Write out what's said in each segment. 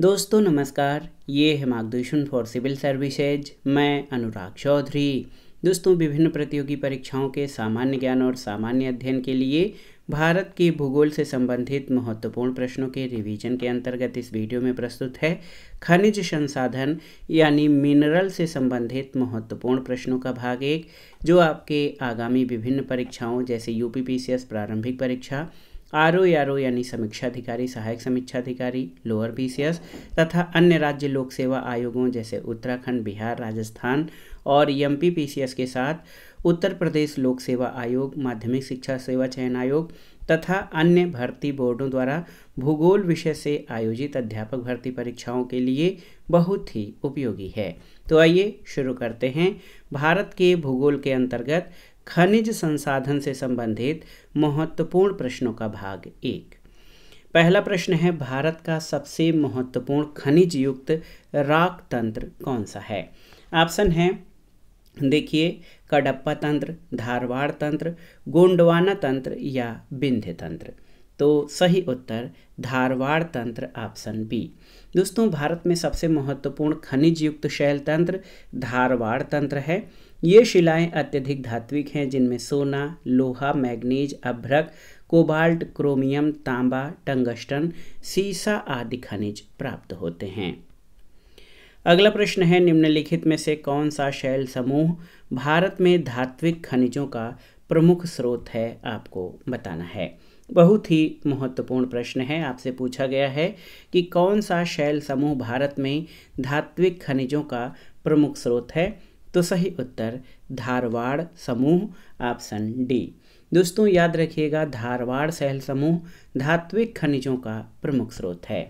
दोस्तों नमस्कार ये है मार्गदर्शन फॉर सिविल सर्विसेज मैं अनुराग चौधरी दोस्तों विभिन्न प्रतियोगी परीक्षाओं के सामान्य ज्ञान और सामान्य अध्ययन के लिए भारत के भूगोल से संबंधित महत्वपूर्ण प्रश्नों के रिवीजन के अंतर्गत इस वीडियो में प्रस्तुत है खनिज संसाधन यानी मिनरल से संबंधित महत्वपूर्ण प्रश्नों का भाग एक जो आपके आगामी विभिन्न परीक्षाओं जैसे यूपीपीसीएस प्रारंभिक परीक्षा आर ओ आर ओ यानी समीक्षा अधिकारी सहायक समीक्षा अधिकारी लोअर बी तथा अन्य राज्य लोक सेवा आयोगों जैसे उत्तराखंड बिहार राजस्थान और एम पी पी के साथ उत्तर प्रदेश लोक सेवा आयोग माध्यमिक शिक्षा सेवा चयन आयोग तथा अन्य भर्ती बोर्डों द्वारा भूगोल विषय से आयोजित अध्यापक भर्ती परीक्षाओं के लिए बहुत ही उपयोगी है तो आइए शुरू करते हैं भारत के भूगोल के अंतर्गत खनिज संसाधन से संबंधित महत्वपूर्ण प्रश्नों का भाग एक पहला प्रश्न है भारत का सबसे महत्वपूर्ण खनिज युक्त राक तंत्र कौन सा है ऑप्शन है देखिए कडप्पा तंत्र धारवाड़ तंत्र गोंडवाना तंत्र या बिंध्य तंत्र तो सही उत्तर धारवाड़ तंत्र ऑप्शन बी दोस्तों भारत में सबसे महत्वपूर्ण खनिज युक्त शैल तंत्र धारवाड़ तंत्र है ये शिलाएं अत्यधिक धात्विक हैं जिनमें सोना लोहा मैग्नीज अभ्रक कोबाल्ट क्रोमियम तांबा टंगस्टन सीसा आदि खनिज प्राप्त होते हैं अगला प्रश्न है निम्नलिखित में से कौन सा शैल समूह भारत में धात्विक खनिजों का प्रमुख स्रोत है आपको बताना है बहुत ही महत्वपूर्ण प्रश्न है आपसे पूछा गया है कि कौन सा शैल समूह भारत में धात्विक खनिजों का प्रमुख स्रोत है तो सही उत्तर धारवाड़ समूह ऑप्शन डी दोस्तों याद रखिएगा धारवाड़ शैल समूह धात्विक खनिजों का प्रमुख स्रोत है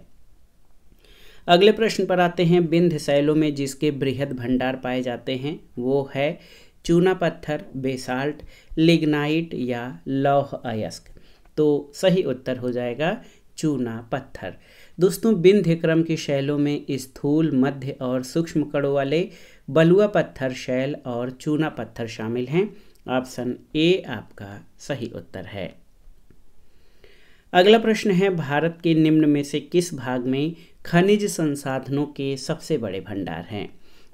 अगले प्रश्न पर आते हैं बिंध शैलों में जिसके बृहद भंडार पाए जाते हैं वो है चूना पत्थर बेसाल्ट लिग्नाइट या लौह अयस्क तो सही उत्तर हो जाएगा चूना पत्थर दोस्तों बिंध्य क्रम के शैलों में स्थूल मध्य और सूक्ष्म कणों वाले बलुआ पत्थर शैल और चूना पत्थर शामिल हैं ऑप्शन ए आपका सही उत्तर है अगला प्रश्न है भारत के निम्न में से किस भाग में खनिज संसाधनों के सबसे बड़े भंडार हैं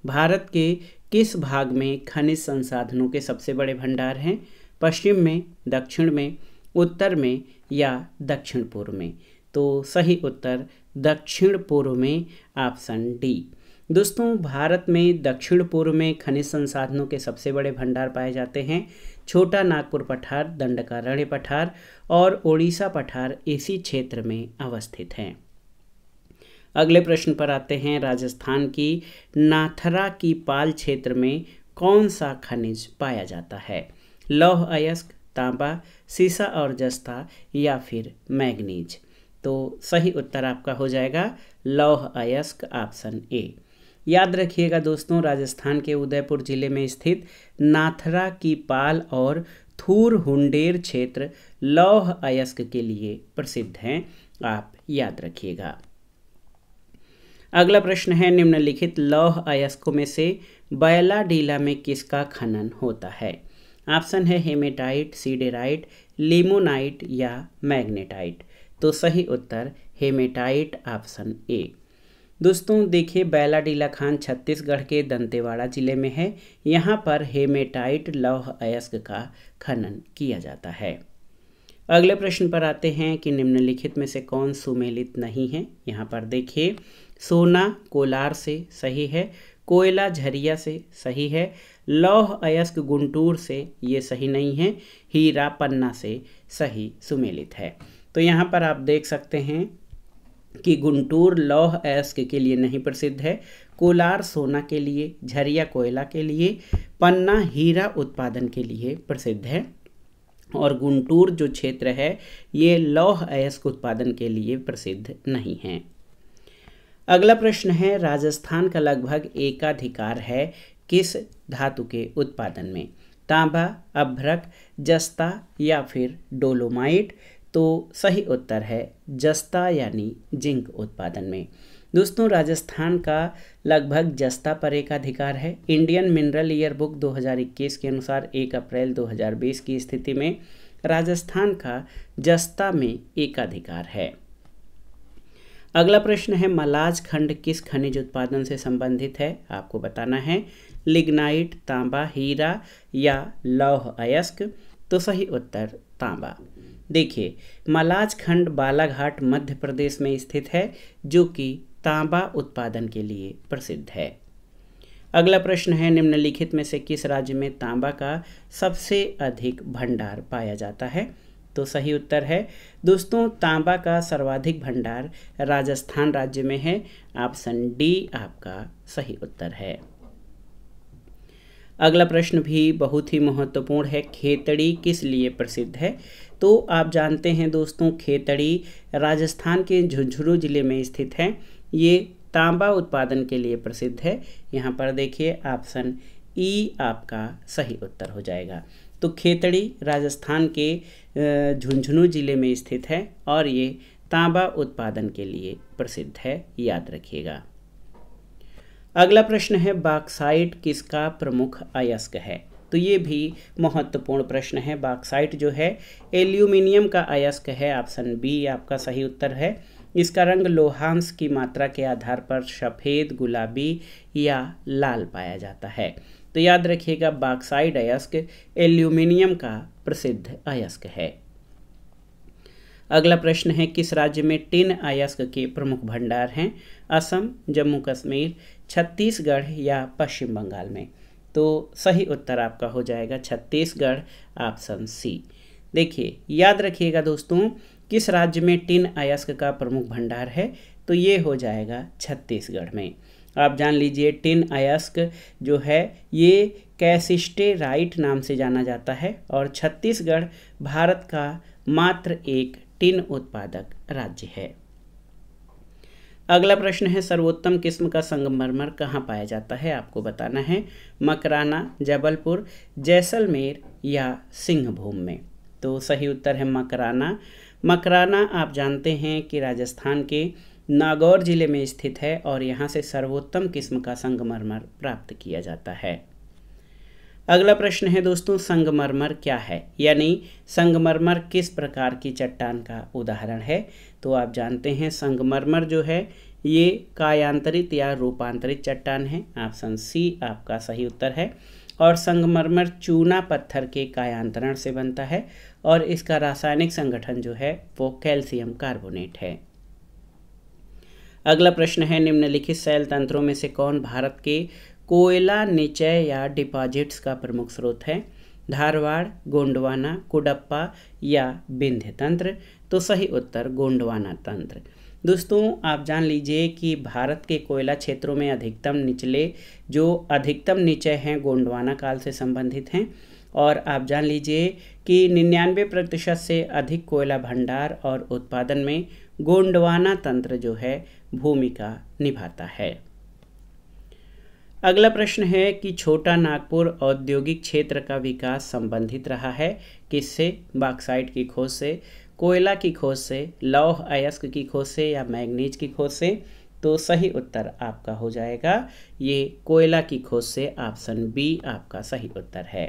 भारत के किस भाग में खनिज संसाधनों के सबसे बड़े भंडार हैं पश्चिम में दक्षिण में उत्तर में या दक्षिण पूर्व में तो सही उत्तर दक्षिण पूर्व में ऑप्शन डी दोस्तों भारत में दक्षिण पूर्व में खनिज संसाधनों के सबसे बड़े भंडार पाए जाते हैं छोटा नागपुर पठार दंडकारण्य पठार और ओडिशा पठार इसी क्षेत्र में अवस्थित हैं अगले प्रश्न पर आते हैं राजस्थान की नाथरा की पाल क्षेत्र में कौन सा खनिज पाया जाता है लौह अयस्क तांबा सीसा और जस्ता या फिर मैग्नीज तो सही उत्तर आपका हो जाएगा लौह अयस्क ऑप्शन ए याद रखिएगा दोस्तों राजस्थान के उदयपुर ज़िले में स्थित नाथरा की पाल और थूर हुंडेर क्षेत्र लौह अयस्क के लिए प्रसिद्ध हैं आप याद रखिएगा अगला प्रश्न है निम्नलिखित लौह अयस्कों में से बयला डीला में किसका खनन होता है ऑप्शन है हेमेटाइट सीडेराइट लिमोनाइट या मैग्नेटाइट तो सही उत्तर हेमेटाइट ऑप्शन ए दोस्तों देखिए बैला डीला खान छत्तीसगढ़ के दंतेवाड़ा जिले में है यहाँ पर हेमेटाइट लौह अयस्क का खनन किया जाता है अगले प्रश्न पर आते हैं कि निम्नलिखित में से कौन सुमेलित नहीं है यहाँ पर देखिए सोना कोलार से सही है कोयला झरिया से सही है लौह अयस्क गुंटूर से ये सही नहीं है हीरा पन्ना से सही सुमेलित है तो यहाँ पर आप देख सकते हैं कि गुंटूर लौह अयस्क के लिए नहीं प्रसिद्ध है कोलार सोना के लिए झरिया कोयला के लिए पन्ना हीरा उत्पादन के लिए प्रसिद्ध है और गुंटूर जो क्षेत्र है ये लौह अयस्क उत्पादन के लिए प्रसिद्ध नहीं है अगला प्रश्न है राजस्थान का लगभग एकाधिकार है किस धातु के उत्पादन में तांबा अभ्रक जस्ता या फिर डोलोमाइट तो सही उत्तर है जस्ता यानी जिंक उत्पादन में दोस्तों राजस्थान का लगभग जस्ता पर एक अधिकार है इंडियन मिनरल ईयर बुक 2021 के अनुसार 1 अप्रैल 2020 की स्थिति में राजस्थान का जस्ता में एक अधिकार है अगला प्रश्न है मलाज खंड किस खनिज उत्पादन से संबंधित है आपको बताना है लिग्नाइट तांबा हीरा या लौह अयस्क तो सही उत्तर तांबा देखिए मलाज खंड बालाघाट मध्य प्रदेश में स्थित है जो कि तांबा उत्पादन के लिए प्रसिद्ध है अगला प्रश्न है निम्नलिखित में से किस राज्य में तांबा का सबसे अधिक भंडार पाया जाता है तो सही उत्तर है दोस्तों तांबा का सर्वाधिक भंडार राजस्थान राज्य में है ऑप्शन डी आपका सही उत्तर है अगला प्रश्न भी बहुत ही महत्वपूर्ण है खेतड़ी किस लिए प्रसिद्ध है तो आप जानते हैं दोस्तों खेतड़ी राजस्थान के झुंझुनू ज़िले में स्थित है ये तांबा उत्पादन के लिए प्रसिद्ध है यहाँ पर देखिए ऑप्शन ई आपका सही उत्तर हो जाएगा तो खेतड़ी राजस्थान के झुंझुनू ज़िले में स्थित है और ये तांबा उत्पादन के लिए प्रसिद्ध है याद रखिएगा अगला प्रश्न है बाक्साइट किसका प्रमुख अयस्क है तो ये भी महत्वपूर्ण प्रश्न है बाक्साइट जो है एल्यूमिनियम का अयस्क है ऑप्शन बी आपका सही उत्तर है इसका रंग लोहांश की मात्रा के आधार पर सफ़ेद गुलाबी या लाल पाया जाता है तो याद रखिएगा बाक्साइड अयस्क एल्यूमिनियम का प्रसिद्ध अयस्क है अगला प्रश्न है किस राज्य में टिन अयस्क के प्रमुख भंडार हैं असम जम्मू कश्मीर छत्तीसगढ़ या पश्चिम बंगाल में तो सही उत्तर आपका हो जाएगा छत्तीसगढ़ ऑप्शन सी देखिए याद रखिएगा दोस्तों किस राज्य में टिन अयस्क का प्रमुख भंडार है तो ये हो जाएगा छत्तीसगढ़ में आप जान लीजिए टिन अयस्क जो है ये कैसिस्टे राइट नाम से जाना जाता है और छत्तीसगढ़ भारत का मात्र एक टिन उत्पादक राज्य है अगला प्रश्न है सर्वोत्तम किस्म का संगमरमर कहाँ पाया जाता है आपको बताना है मकराना जबलपुर जैसलमेर या सिंहभूम में तो सही उत्तर है मकराना मकराना आप जानते हैं कि राजस्थान के नागौर ज़िले में स्थित है और यहाँ से सर्वोत्तम किस्म का संगमरमर प्राप्त किया जाता है अगला प्रश्न है दोस्तों संगमरमर क्या है यानी संगमरमर किस प्रकार की चट्टान का उदाहरण है तो आप जानते हैं संगमरमर जो है ये कायांतरित या रूपांतरित चट्टान है ऑप्शन सी आपका सही उत्तर है और संगमरमर चूना पत्थर के कायांतरण से बनता है और इसका रासायनिक संगठन जो है वो कैल्शियम कार्बोनेट है अगला प्रश्न है निम्नलिखित शैल तंत्रों में से कौन भारत के कोयला निचय या डिपॉजिट्स का प्रमुख स्रोत है धारवाड़ गोंडवाना कुडप्पा या विंध्य तंत्र तो सही उत्तर गोंडवाना तंत्र दोस्तों आप जान लीजिए कि भारत के कोयला क्षेत्रों में अधिकतम निचले जो अधिकतम निचय हैं गोंडवाना काल से संबंधित हैं और आप जान लीजिए कि निन्यानवे प्रतिशत से अधिक कोयला भंडार और उत्पादन में गोंडवाना तंत्र जो है भूमिका निभाता है अगला प्रश्न है कि छोटा नागपुर औद्योगिक क्षेत्र का विकास संबंधित रहा है किससे बाक्साइड की खोज से कोयला की खोज से लौह अयस्क की खोज से या मैग्नीज की खोज से तो सही उत्तर आपका हो जाएगा ये कोयला की खोज से ऑप्शन बी आपका सही उत्तर है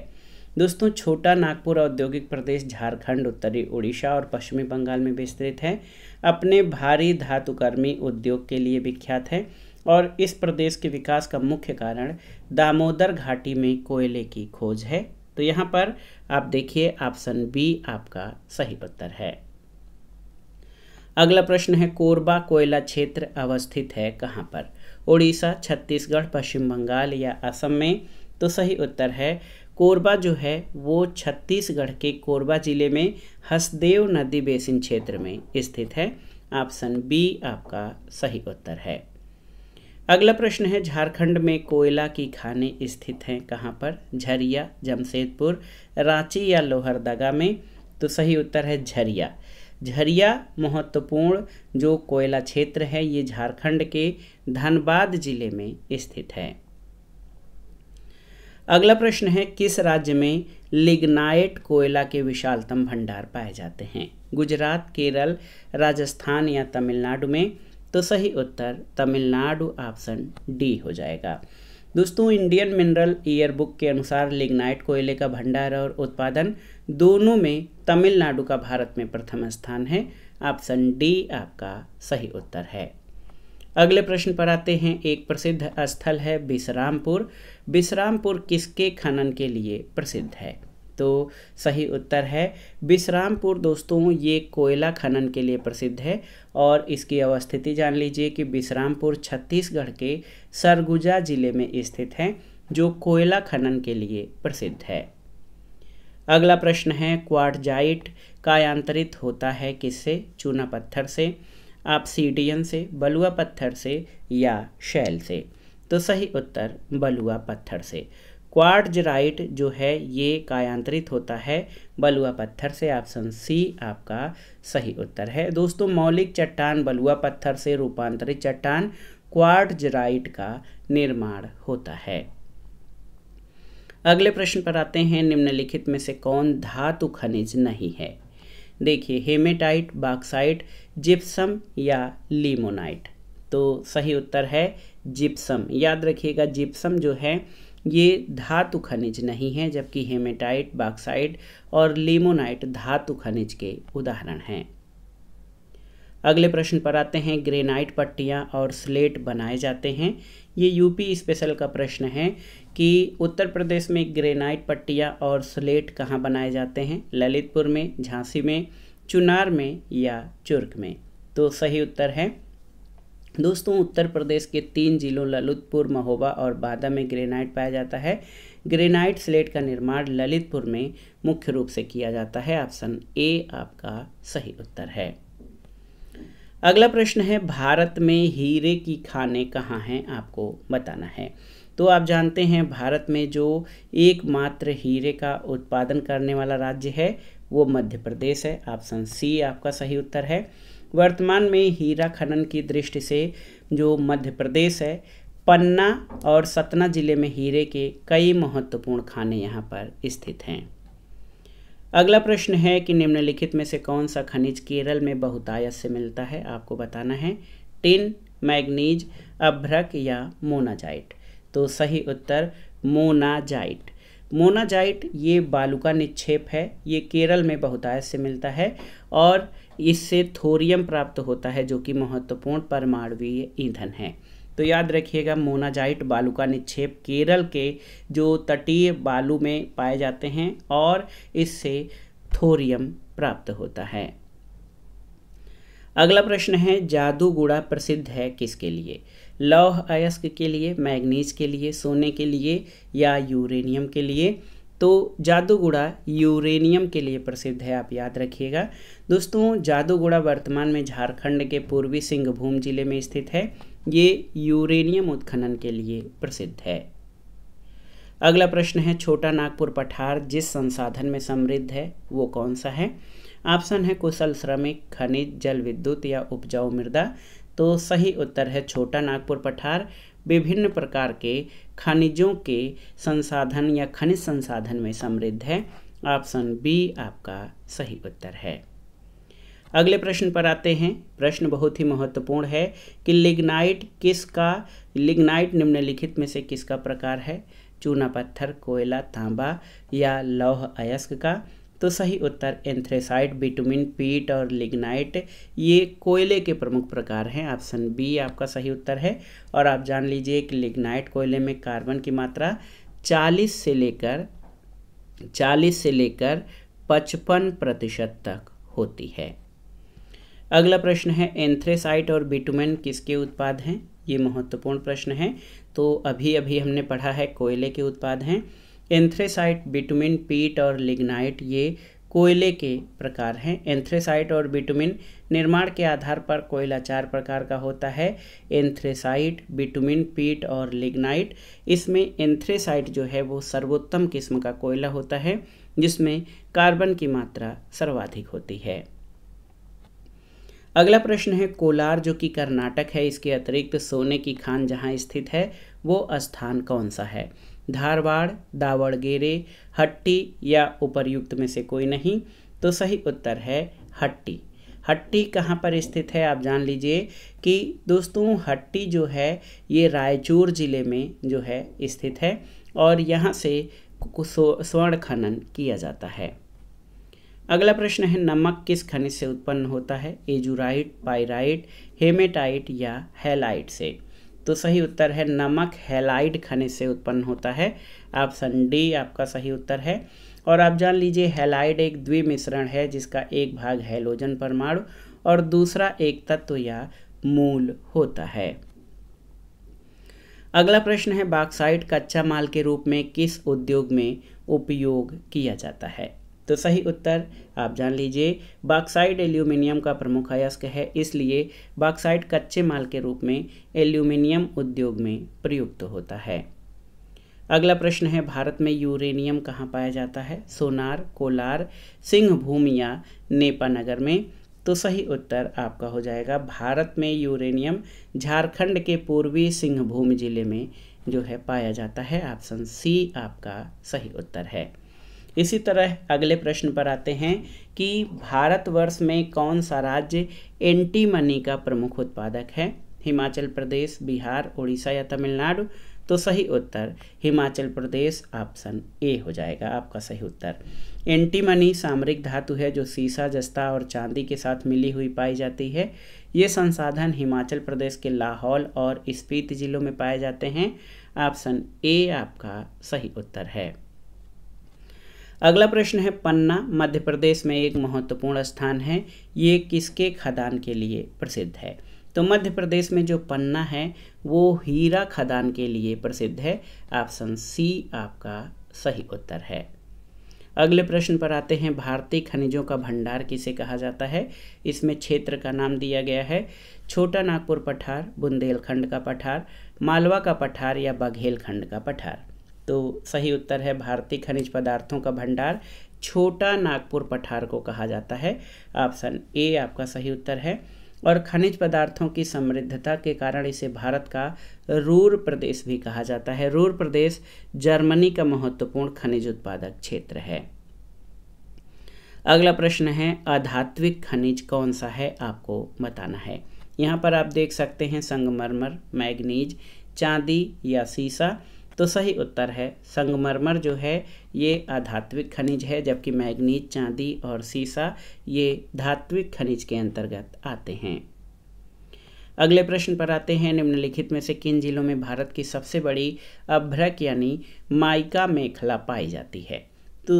दोस्तों छोटा नागपुर औद्योगिक प्रदेश झारखंड उत्तरी उड़ीसा और पश्चिमी बंगाल में विस्तृत है अपने भारी धातुकर्मी उद्योग के लिए विख्यात है और इस प्रदेश के विकास का मुख्य कारण दामोदर घाटी में कोयले की खोज है तो यहाँ पर आप देखिए ऑप्शन बी आपका सही उत्तर है अगला प्रश्न है कोरबा कोयला क्षेत्र अवस्थित है कहाँ पर उड़ीसा छत्तीसगढ़ पश्चिम बंगाल या असम में तो सही उत्तर है कोरबा जो है वो छत्तीसगढ़ के कोरबा जिले में हसदेव नदी बेसिन क्षेत्र में स्थित है ऑप्शन बी आपका सही उत्तर है अगला प्रश्न है झारखंड में कोयला की खाने स्थित हैं कहाँ पर झरिया जमशेदपुर रांची या लोहरदगा में तो सही उत्तर है झरिया झरिया महत्वपूर्ण जो कोयला क्षेत्र है ये झारखंड के धनबाद जिले में स्थित है अगला प्रश्न है किस राज्य में लिग्नाइट कोयला के विशालतम भंडार पाए जाते हैं गुजरात केरल राजस्थान या तमिलनाडु में तो सही उत्तर तमिलनाडु ऑप्शन डी हो जाएगा दोस्तों इंडियन मिनरल ईयर बुक के अनुसार लिग्नाइट कोयले का भंडार और उत्पादन दोनों में तमिलनाडु का भारत में प्रथम स्थान है ऑप्शन डी आपका सही उत्तर है अगले प्रश्न पर आते हैं एक प्रसिद्ध स्थल है विश्रामपुर विश्रामपुर किसके खनन के लिए प्रसिद्ध है तो सही उत्तर है विश्रामपुर दोस्तों ये कोयला खनन के लिए प्रसिद्ध है और इसकी अवस्थिति जान लीजिए कि विश्रामपुर छत्तीसगढ़ के सरगुजा जिले में स्थित है जो कोयला खनन के लिए प्रसिद्ध है अगला प्रश्न है क्वाडजाइट कायांतरित होता है किससे चूना पत्थर से आप सीडियन से बलुआ पत्थर से या शैल से तो सही उत्तर बलुआ पत्थर से क्वार्टजराइट जो है ये कायांतरित होता है बलुआ पत्थर से ऑप्शन सी आपका सही उत्तर है दोस्तों मौलिक चट्टान बलुआ पत्थर से रूपांतरित चट्टान क्वार्टजराइट का निर्माण होता है अगले प्रश्न पर आते हैं निम्नलिखित में से कौन धातु खनिज नहीं है देखिए हेमेटाइट बाक्साइट जिप्सम या लीमोनाइट तो सही उत्तर है जिप्सम याद रखिएगा जिप्सम जो है ये धातु खनिज नहीं है जबकि हेमेटाइट बाक्साइड और लेमोनाइट धातु खनिज के उदाहरण हैं अगले प्रश्न पर आते हैं ग्रेनाइट पट्टियाँ और स्लेट बनाए जाते हैं ये यूपी स्पेशल का प्रश्न है कि उत्तर प्रदेश में ग्रेनाइट पट्टियाँ और स्लेट कहाँ बनाए जाते हैं ललितपुर में झांसी में चुनार में या चुर्क में तो सही उत्तर है दोस्तों उत्तर प्रदेश के तीन जिलों ललितपुर महोबा और बादा में ग्रेनाइट पाया जाता है ग्रेनाइट स्लेट का निर्माण ललितपुर में मुख्य रूप से किया जाता है ऑप्शन ए आपका सही उत्तर है अगला प्रश्न है भारत में हीरे की खाने कहाँ हैं आपको बताना है तो आप जानते हैं भारत में जो एकमात्र हीरे का उत्पादन करने वाला राज्य है वो मध्य प्रदेश है ऑप्शन सी आपका सही उत्तर है वर्तमान में हीरा खनन की दृष्टि से जो मध्य प्रदेश है पन्ना और सतना जिले में हीरे के कई महत्वपूर्ण खाने यहाँ पर स्थित हैं अगला प्रश्न है कि निम्नलिखित में से कौन सा खनिज केरल में बहुतायत से मिलता है आपको बताना है टिन मैग्नीज अभ्रक या मोनाजाइट तो सही उत्तर मोनाजाइट मोनाजाइट ये बालू का निक्षेप है ये केरल में बहुतायत से मिलता है और इससे थोरियम प्राप्त होता है जो कि महत्वपूर्ण परमाणवीय ईंधन है तो याद रखिएगा मोनाजाइट बालू का निक्षेप केरल के जो तटीय बालू में पाए जाते हैं और इससे थोरियम प्राप्त होता है अगला प्रश्न है जादूगुड़ा प्रसिद्ध है किसके लिए लौह अयस्क के लिए मैग्नीज के लिए सोने के लिए या यूरेनियम के लिए तो जादूगुड़ा यूरेनियम के लिए प्रसिद्ध है आप याद रखिएगा दोस्तों जादूगुड़ा वर्तमान में झारखंड के पूर्वी सिंहभूम जिले में स्थित है ये यूरेनियम उत्खनन के लिए प्रसिद्ध है अगला प्रश्न है छोटा नागपुर पठार जिस संसाधन में समृद्ध है वो कौन सा है ऑप्शन है कुशल श्रमिक खनिज जल विद्युत या उपजाऊ मृदा तो सही उत्तर है छोटा नागपुर पठार विभिन्न प्रकार के खनिजों के संसाधन या खनिज संसाधन में समृद्ध है ऑप्शन बी आपका सही उत्तर है अगले प्रश्न पर आते हैं प्रश्न बहुत ही महत्वपूर्ण है कि लिग्नाइट किसका लिग्नाइट निम्नलिखित में से किसका प्रकार है चूना पत्थर कोयला तांबा या लौह अयस्क का तो सही उत्तर एंथ्रेसाइट बिटुमिन पीट और लिग्नाइट ये कोयले के प्रमुख प्रकार हैं ऑप्शन बी आपका सही उत्तर है और आप जान लीजिए कि लिग्नाइट कोयले में कार्बन की मात्रा 40 से लेकर 40 से लेकर 55 प्रतिशत तक होती है अगला प्रश्न है एंथ्रेसाइट और बिटुमेन किसके उत्पाद हैं ये महत्वपूर्ण प्रश्न है तो अभी अभी हमने पढ़ा है कोयले के उत्पाद हैं एंथ्रेसाइट बिटुमिन पीट और लिग्नाइट ये कोयले के प्रकार हैं एंथ्रेसाइट और बिटुमिन निर्माण के आधार पर कोयला चार प्रकार का होता है एंथ्रेसाइट बिटुमिन पीट और लिग्नाइट इसमें एंथ्रेसाइट जो है वो सर्वोत्तम किस्म का कोयला होता है जिसमें कार्बन की मात्रा सर्वाधिक होती है अगला प्रश्न है कोलार जो कि कर्नाटक है इसके अतिरिक्त सोने की खान जहाँ स्थित है वो स्थान कौन सा है धारवाड़ दावड़गेरे हट्टी या उपरयुक्त में से कोई नहीं तो सही उत्तर है हट्टी हट्टी कहाँ पर स्थित है आप जान लीजिए कि दोस्तों हट्टी जो है ये रायचूर ज़िले में जो है स्थित है और यहाँ से स्वर्ण खनन किया जाता है अगला प्रश्न है नमक किस खनिज से उत्पन्न होता है एजुराइट पाइराइट हेमेटाइट या हेलाइट से तो सही उत्तर है नमक हेलाइट खनिज से उत्पन्न होता है ऑप्शन डी आपका सही उत्तर है और आप जान लीजिए हेलाइड एक द्विमिश्रण है जिसका एक भाग हेलोजन परमाणु और दूसरा एक तत्व या मूल होता है अगला प्रश्न है बाक्साइट कच्चा माल के रूप में किस उद्योग में उपयोग किया जाता है तो सही उत्तर आप जान लीजिए बाक्साइड एल्यूमिनियम का प्रमुख अयस्क है इसलिए बाक्साइड कच्चे माल के रूप में एल्यूमिनियम उद्योग में प्रयुक्त होता है अगला प्रश्न है भारत में यूरेनियम कहाँ पाया जाता है सोनार कोलार सिंहभूम या नेपानगर में तो सही उत्तर आपका हो जाएगा भारत में यूरेनियम झारखंड के पूर्वी सिंहभूम जिले में जो है पाया जाता है ऑप्शन सी आपका सही उत्तर है इसी तरह अगले प्रश्न पर आते हैं कि भारतवर्ष में कौन सा राज्य एंटी मनी का प्रमुख उत्पादक है हिमाचल प्रदेश बिहार उड़ीसा या तमिलनाडु तो सही उत्तर हिमाचल प्रदेश ऑप्शन ए हो जाएगा आपका सही उत्तर एंटी मनी सामरिक धातु है जो सीसा जस्ता और चांदी के साथ मिली हुई पाई जाती है ये संसाधन हिमाचल प्रदेश के लाहौल और स्पीति जिलों में पाए जाते हैं ऑप्शन ए आपका सही उत्तर है अगला प्रश्न है पन्ना मध्य प्रदेश में एक महत्वपूर्ण स्थान है ये किसके खदान के लिए प्रसिद्ध है तो मध्य प्रदेश में जो पन्ना है वो हीरा खदान के लिए प्रसिद्ध है ऑप्शन सी आपका सही उत्तर है अगले प्रश्न पर आते हैं भारतीय खनिजों का भंडार किसे कहा जाता है इसमें क्षेत्र का नाम दिया गया है छोटा नागपुर पठार बुंदेलखंड का पठार मालवा का पठार या बघेलखंड का पठार तो सही उत्तर है भारतीय खनिज पदार्थों का भंडार छोटा नागपुर पठार को कहा जाता है ऑप्शन ए आपका सही उत्तर है और खनिज पदार्थों की समृद्धता के कारण इसे भारत का रूर प्रदेश भी कहा जाता है रूर प्रदेश जर्मनी का महत्वपूर्ण खनिज उत्पादक क्षेत्र है अगला प्रश्न है आधात्विक खनिज कौन सा है आपको बताना है यहाँ पर आप देख सकते हैं संगमरमर मैग्नीज चांदी या सीसा तो सही उत्तर है संगमरमर जो है ये आधात्विक खनिज है जबकि मैग्नीज चांदी और सीसा ये धात्विक खनिज के अंतर्गत आते हैं अगले प्रश्न पर आते हैं निम्नलिखित में से किन जिलों में भारत की सबसे बड़ी अभ्रक यानी माइका मेखला पाई जाती है तो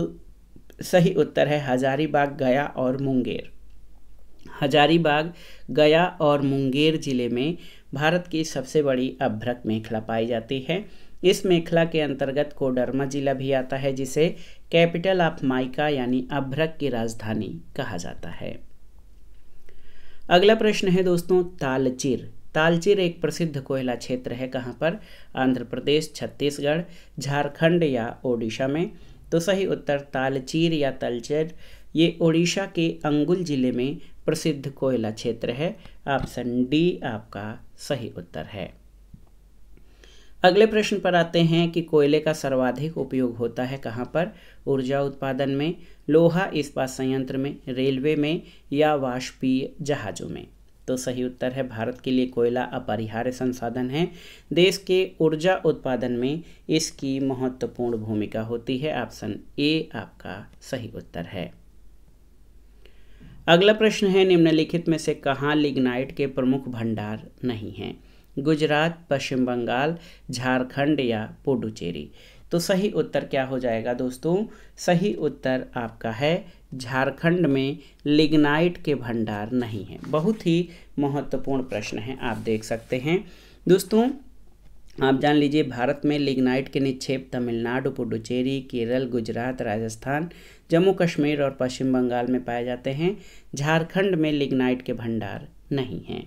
सही उत्तर है हजारीबाग गया और मुंगेर हजारीबाग गया और मुंगेर ज़िले में भारत की सबसे बड़ी अभ्रक मेखला पाई जाती है इस मेखला के अंतर्गत कोडरमा जिला भी आता है जिसे कैपिटल ऑफ माइका यानी अभ्रक की राजधानी कहा जाता है अगला प्रश्न है दोस्तों तालचिर तालचिर एक प्रसिद्ध कोयला क्षेत्र है कहाँ पर आंध्र प्रदेश छत्तीसगढ़ झारखंड या ओडिशा में तो सही उत्तर तालचीर या तलचिर ये ओडिशा के अंगुल जिले में प्रसिद्ध कोयला क्षेत्र है ऑप्शन डी आपका सही उत्तर है अगले प्रश्न पर आते हैं कि कोयले का सर्वाधिक उपयोग होता है कहाँ पर ऊर्जा उत्पादन में लोहा इस्पात संयंत्र में रेलवे में या वाष्पीय जहाज़ों में तो सही उत्तर है भारत के लिए कोयला अपरिहार्य संसाधन है देश के ऊर्जा उत्पादन में इसकी महत्वपूर्ण भूमिका होती है ऑप्शन ए आपका सही उत्तर है अगला प्रश्न है निम्नलिखित में से कहाँ लिग्नाइट के प्रमुख भंडार नहीं हैं गुजरात पश्चिम बंगाल झारखंड या पुडुचेरी तो सही उत्तर क्या हो जाएगा दोस्तों सही उत्तर आपका है झारखंड में लिग्नाइट के भंडार नहीं है बहुत ही महत्वपूर्ण प्रश्न है आप देख सकते हैं दोस्तों आप जान लीजिए भारत में लिग्नाइट के निक्षेप तमिलनाडु पुडुचेरी केरल गुजरात राजस्थान जम्मू कश्मीर और पश्चिम बंगाल में पाए जाते हैं झारखंड में लिग्नाइट के भंडार नहीं हैं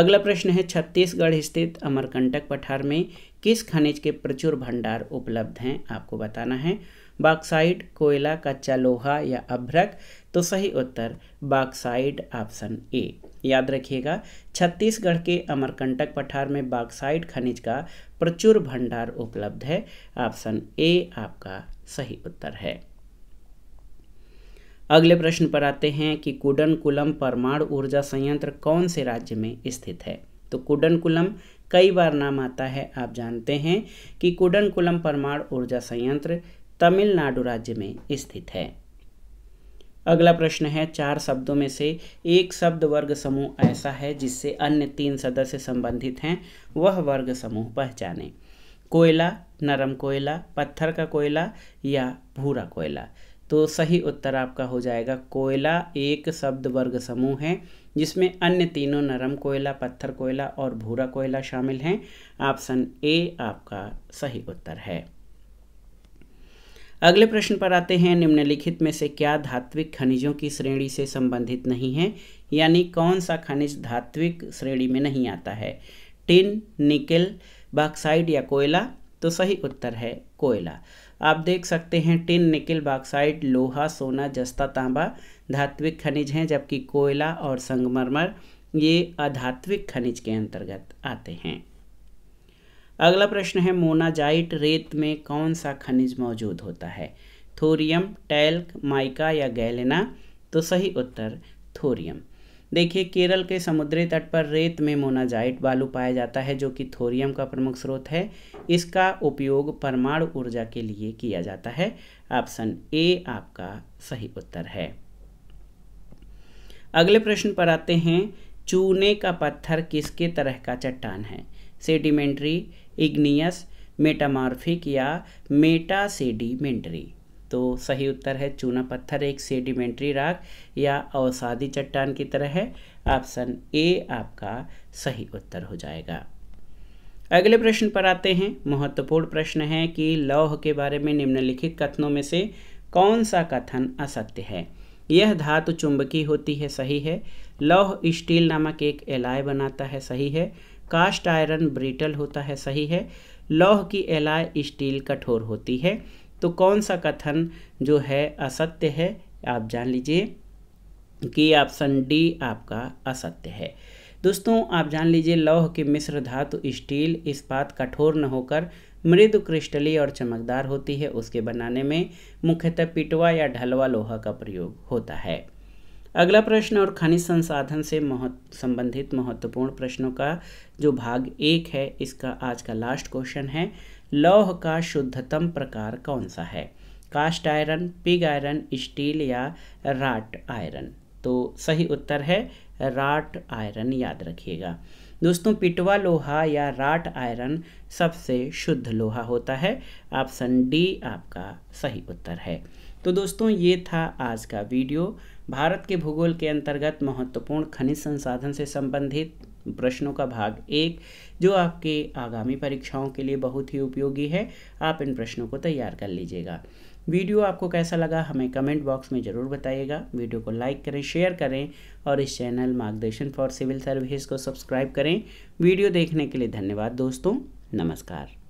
अगला प्रश्न है छत्तीसगढ़ स्थित अमरकंटक पठार में किस खनिज के प्रचुर भंडार उपलब्ध हैं आपको बताना है बाक्साइड कोयला कच्चा लोहा या अभ्रक तो सही उत्तर बाक्साइड ऑप्शन ए याद रखिएगा छत्तीसगढ़ के अमरकंटक पठार में बाक्साइड खनिज का प्रचुर भंडार उपलब्ध है ऑप्शन ए आपका सही उत्तर है अगले प्रश्न पर आते हैं कि कुडनकुलम परमाणु ऊर्जा संयंत्र कौन से राज्य में स्थित है तो कुडनकुलम कई बार नाम आता है आप जानते हैं कि कुडनकुलम परमाणु ऊर्जा संयंत्र तमिलनाडु राज्य में स्थित है अगला प्रश्न है चार शब्दों में से एक शब्द वर्ग समूह ऐसा है जिससे अन्य तीन सदस्य संबंधित हैं वह वर्ग समूह पहचाने कोयला नरम कोयला पत्थर का कोयला या भूरा कोयला तो सही उत्तर आपका हो जाएगा कोयला एक शब्द वर्ग समूह है जिसमें अन्य तीनों नरम कोयला पत्थर कोयला और भूरा कोयला शामिल हैं ऑप्शन ए आपका सही उत्तर है अगले प्रश्न पर आते हैं निम्नलिखित में से क्या धात्विक खनिजों की श्रेणी से संबंधित नहीं है यानी कौन सा खनिज धात्विक श्रेणी में नहीं आता है टिन निकल बाक्साइड या कोयला तो सही उत्तर है कोयला आप देख सकते हैं टिन निकिल बाक्साइड लोहा सोना जस्ता तांबा धात्विक खनिज हैं जबकि कोयला और संगमरमर ये अधात्विक खनिज के अंतर्गत आते हैं अगला प्रश्न है मोनाजाइट रेत में कौन सा खनिज मौजूद होता है थोरियम टैल्क माइका या गैलेना तो सही उत्तर थोरियम देखिए केरल के समुद्री तट पर रेत में मोनाजाइट बालू पाया जाता है जो कि थोरियम का प्रमुख स्रोत है इसका उपयोग परमाणु ऊर्जा के लिए किया जाता है ऑप्शन ए आपका सही उत्तर है अगले प्रश्न पर आते हैं चूने का पत्थर किसके तरह का चट्टान है सेडिमेंट्री इग्नियस मेटामॉर्फिक या मेटा सेडिमेंट्री तो सही उत्तर है चूना पत्थर एक सेडिमेंट्री राग या अवसादी चट्टान की तरह है ऑप्शन ए आपका सही उत्तर हो जाएगा अगले प्रश्न पर आते हैं महत्वपूर्ण प्रश्न है कि लौह के बारे में निम्नलिखित कथनों में से कौन सा कथन असत्य है यह धातु चुंबकीय होती है सही है लौह स्टील नामक एक एलाय बनाता है सही है कास्ट आयरन ब्रिटल होता है सही है लौह की एलाय स्टील कठोर होती है तो कौन सा कथन जो है असत्य है आप जान लीजिए कि ऑप्शन डी आपका असत्य है दोस्तों आप जान लीजिए लौह के मिश्र धातु स्टील इस्पात कठोर न होकर मृदु क्रिस्टली और चमकदार होती है उसके बनाने में मुख्यतः पिटवा या ढलवा लोहा का प्रयोग होता है अगला प्रश्न और खनिज संसाधन से महत्व संबंधित महत्वपूर्ण प्रश्नों का जो भाग एक है इसका आज का लास्ट क्वेश्चन है लौह का शुद्धतम प्रकार कौन सा है cast iron pig iron steel या राट आयरन तो सही उत्तर है राट आयरन याद रखिएगा दोस्तों पिटवा लोहा या राट आयरन सबसे शुद्ध लोहा होता है ऑप्शन डी आपका सही उत्तर है तो दोस्तों ये था आज का वीडियो भारत के भूगोल के अंतर्गत महत्वपूर्ण खनिज संसाधन से संबंधित प्रश्नों का भाग एक जो आपके आगामी परीक्षाओं के लिए बहुत ही उपयोगी है आप इन प्रश्नों को तैयार कर लीजिएगा वीडियो आपको कैसा लगा हमें कमेंट बॉक्स में ज़रूर बताइएगा वीडियो को लाइक करें शेयर करें और इस चैनल मार्गदर्शन फॉर सिविल सर्विस को सब्सक्राइब करें वीडियो देखने के लिए धन्यवाद दोस्तों नमस्कार